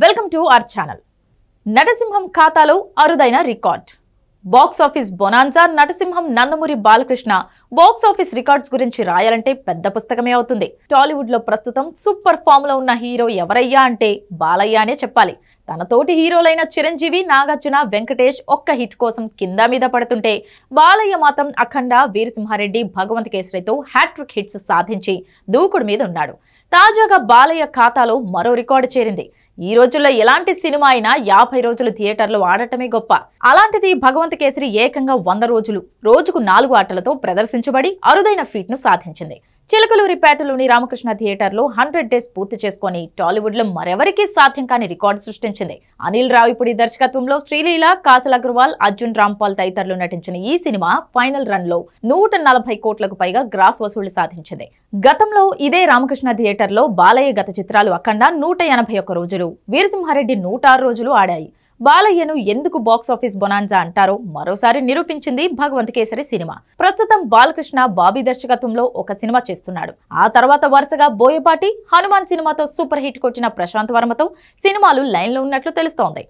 welcome to our channel నటసింహం ఖాతాలో అరుదైన రికార్డ్ బాక్సాఫీస్ బొనాన్సా నటసింహం నందమూరి బాలకృష్ణ బాక్సాఫీస్ రికార్డ్స్ గురించి రాయాలంటే పెద్ద పుస్తకమే అవుతుంది టాలీవుడ్ లో ప్రస్తుతం సూపర్ ఫామ్ లో ఉన్న హీరో ఎవరయ్యా అంటే బాలయ్య అనే చెప్పాలి తనతోటి హీరోలైన చిరంజీవి నాగార్జున వెంకటేష్ ఒక్క హిట్ కోసం కింద మీద పడుతుంటే బాలయ్య మాత్రం అఖండ వీరసింహారెడ్డి భగవంత్ కేసరితో హ్యాట్రిక్ హిట్స్ సాధించి దూకుడు మీద ఉన్నాడు తాజాగా బాలయ్య ఖాతాలో మరో రికార్డు చేరింది ఈ రోజుల్లో ఎలాంటి సినిమా అయినా యాభై రోజులు థియేటర్లు ఆడటమే గొప్ప అలాంటిది భగవంత్ కేసరి ఏకంగా వంద రోజులు రోజుకు నాలుగు ఆటలతో ప్రదర్శించబడి అరుదైన ఫీట్ను సాధించింది చిలకలూరిపేటలోని రామకృష్ణ థియేటర్లో హండ్రెడ్ డేస్ పూర్తి చేసుకుని టాలీవుడ్లో మరెవరికీ సాధ్యం కాని రికార్డు సృష్టించింది అనిల్ రావిపుడి దర్శకత్వంలో శ్రీలీల కాసల్ అగర్వాల్ అర్జున్ రాంపాల్ తదితరులు నటించిన ఈ సినిమా ఫైనల్ రన్ లో నూట నలభై కోట్లకు పైగా గ్రాస్ వసూళ్లు సాధించింది గతంలో ఇదే రామకృష్ణ థియేటర్లో బాలయ్య గత చిత్రాలు అఖండ నూట ఎనభై ఒక్క రోజులు వీరసింహారెడ్డి నూట రోజులు ఆడాయి బాలయ్యను ఎందుకు బాక్సాఫీస్ బొనాంజా అంటారో మరోసారి నిరూపించింది భగవంత్ కేసరి సినిమా ప్రస్తుతం బాలకృష్ణ బాబీ దర్శకత్వంలో ఒక సినిమా చేస్తున్నాడు ఆ తర్వాత వరుసగా బోయపాటి హనుమాన్ సినిమాతో సూపర్ హిట్ కొట్టిన ప్రశాంత్ వర్మతో సినిమాలు లైన్లో ఉన్నట్లు తెలుస్తోంది